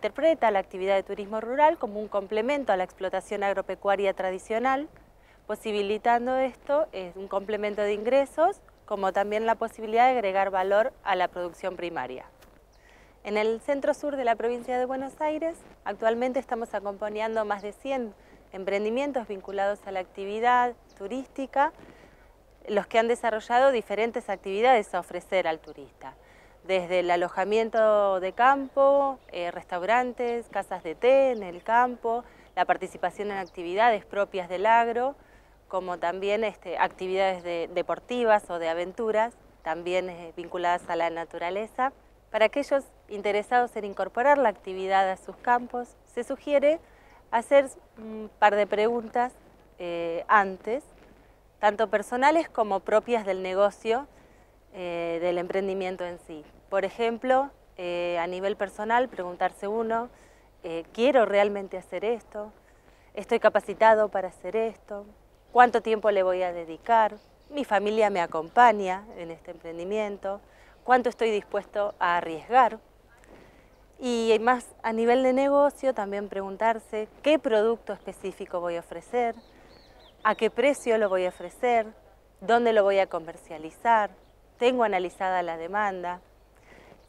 interpreta la actividad de turismo rural como un complemento a la explotación agropecuaria tradicional, posibilitando esto eh, un complemento de ingresos, como también la posibilidad de agregar valor a la producción primaria. En el centro sur de la provincia de Buenos Aires, actualmente estamos acompañando más de 100 emprendimientos vinculados a la actividad turística, los que han desarrollado diferentes actividades a ofrecer al turista desde el alojamiento de campo, eh, restaurantes, casas de té en el campo, la participación en actividades propias del agro, como también este, actividades deportivas o de aventuras, también eh, vinculadas a la naturaleza. Para aquellos interesados en incorporar la actividad a sus campos, se sugiere hacer un mm, par de preguntas eh, antes, tanto personales como propias del negocio, eh, del emprendimiento en sí. Por ejemplo, eh, a nivel personal, preguntarse uno, eh, ¿quiero realmente hacer esto? ¿Estoy capacitado para hacer esto? ¿Cuánto tiempo le voy a dedicar? ¿Mi familia me acompaña en este emprendimiento? ¿Cuánto estoy dispuesto a arriesgar? Y más a nivel de negocio, también preguntarse qué producto específico voy a ofrecer, a qué precio lo voy a ofrecer, dónde lo voy a comercializar, tengo analizada la demanda.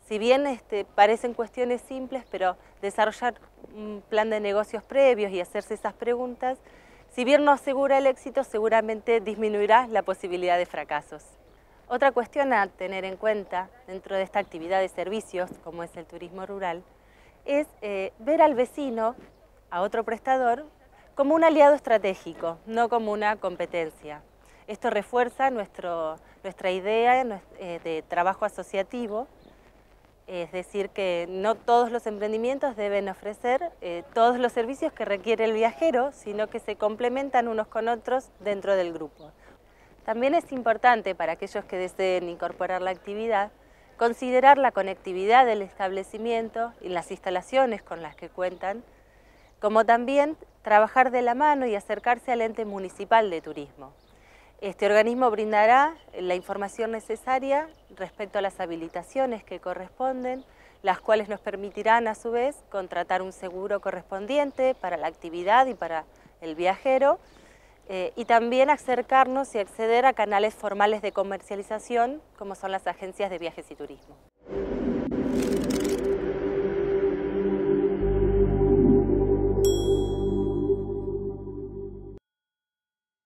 Si bien este, parecen cuestiones simples, pero desarrollar un plan de negocios previos y hacerse esas preguntas, si bien no asegura el éxito, seguramente disminuirá la posibilidad de fracasos. Otra cuestión a tener en cuenta dentro de esta actividad de servicios, como es el turismo rural, es eh, ver al vecino, a otro prestador, como un aliado estratégico, no como una competencia. Esto refuerza nuestra idea eh, de trabajo asociativo, es decir, que no todos los emprendimientos deben ofrecer eh, todos los servicios que requiere el viajero, sino que se complementan unos con otros dentro del grupo. También es importante para aquellos que deseen incorporar la actividad, considerar la conectividad del establecimiento y las instalaciones con las que cuentan, como también trabajar de la mano y acercarse al ente municipal de turismo. Este organismo brindará la información necesaria respecto a las habilitaciones que corresponden, las cuales nos permitirán a su vez contratar un seguro correspondiente para la actividad y para el viajero, eh, y también acercarnos y acceder a canales formales de comercialización como son las agencias de viajes y turismo.